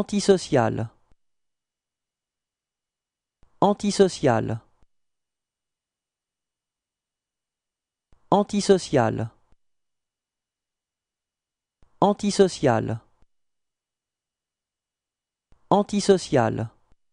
Antisocial Antisocial Antisocial Antisocial Antisocial